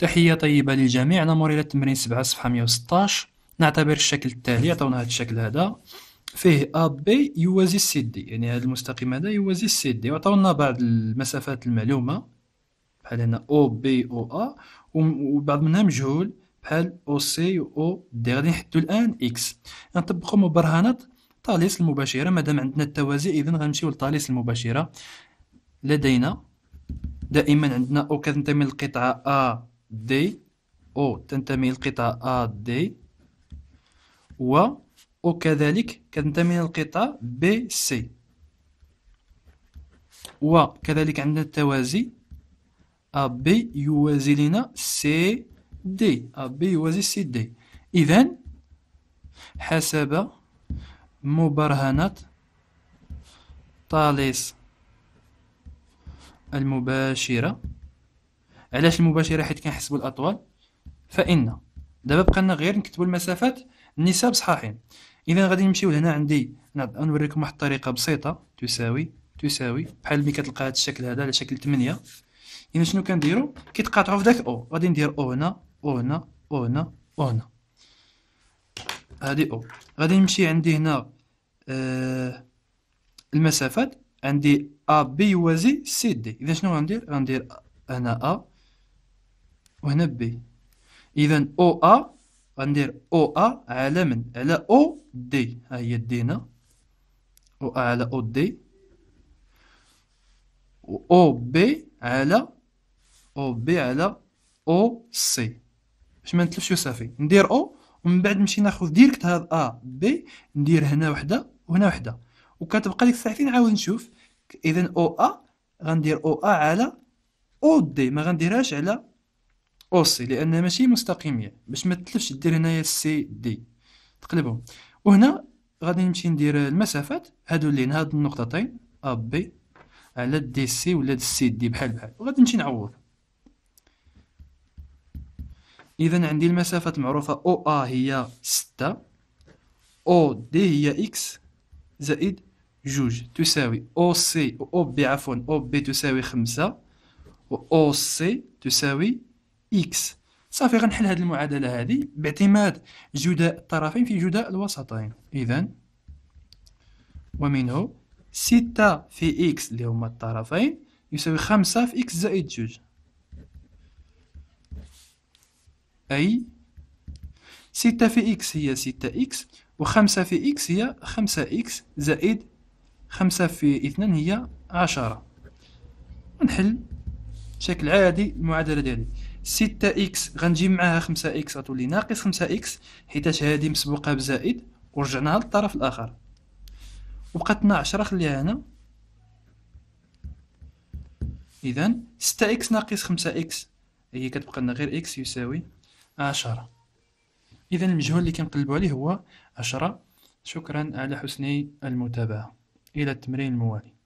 تحية طيبة للجميع نمر إلى التمرين 7 صفحة 116 نعتبر الشكل التالي عطونا هذا الشكل هذا فيه أ بي يوازي السي دي يعني هذا المستقيم هذا يوازي السي دي وعطاونا بعض المسافات المعلومة بحال هنا أو بي أو أ وبعض منها مجهول بحال أو سي أو دي غادي نحدو الآن إكس نطبقو مبرهنة طاليس المباشرة مادام عندنا التوازي إذا غنمشيو لطاليس المباشرة لدينا دائما عندنا أو كتنتمي للقطعة أ دي أو تنتمي للقطاع ا دي و وكذلك كتنتمي للقطاع بي سي وكذلك عندنا التوازي بي يوازي لنا سي ا بي يوازي سي دي إذا حسب مبرهنات طاليس المباشرة علاش المباشره حيت كنحسبوا الاطوال فان دابا بقى لنا غير نكتبوا المسافات النسب صحاحين اذا غادي نمشيو لهنا عندي نوريكم واحد الطريقه بسيطه تساوي تساوي بحال ملي كتلقى هذا الشكل هذا على شكل 8 اذا شنو كنديرو كيتقاطعوا في داك او غادي ندير او هنا او هنا او هنا او هنا هذه او غادي نمشي عندي هنا آه المسافات عندي ا بي يوازي سي دي اذا شنو غندير غندير هنا ا وهنا بي إذا أو أ غندير أو أ على من على أو دي ها هي دينا أو أ على أو دي و أو بي على أو بي على أو سي باش ما نتلفش صافي ندير أو ومن بعد نمشي ناخذ ديريكت هاد أ بي ندير هنا وحده وهنا وحده وكتبقى ديك الساعتين عاود نشوف اذا او ا غندير او ا على او دي ما غنديرهاش على او سي لانها ماشي مستقيميه باش ما تلفش دير هنايا سي دي تقلبهم وهنا غادي نمشي ندير المسافات هادو اللي هاد النقطتين ا بي على دي سي ولا دي سي دي بحال بحال وغادي نمشي نعوض اذا عندي المسافات المعروفه او ا هي 6 او دي هي اكس زائد جوج تساوي او سي او بي عفوا او بي تساوي خمسة و او سي تساوي إكس صافي غنحل هاد المعادلة هادي باعتماد جداء الطرفين في جداء الوسطين إذا ومنه ستة في إكس اللي هما الطرفين يساوي خمسة في إكس زائد جوج أي ستة في إكس هي ستة إكس وخمسة في إكس هي خمسة إكس زائد خمسة في اثنان هي عشرة نحل بشكل عادي المعادلة ديالي 6 اكس غنجيب معاها 5 اكس غتولي ناقص 5 اكس حيتاش هادي مسبوقه بزائد ورجعناها للطرف الاخر وبقاتنا 10 خليها هنا اذا 6 اكس ناقص 5 اكس هي كتبقى لنا غير اكس يساوي 10 اذا المجهول اللي كنقلبوا عليه هو 10 شكرا على حسن المتابعه الى التمرين الموالي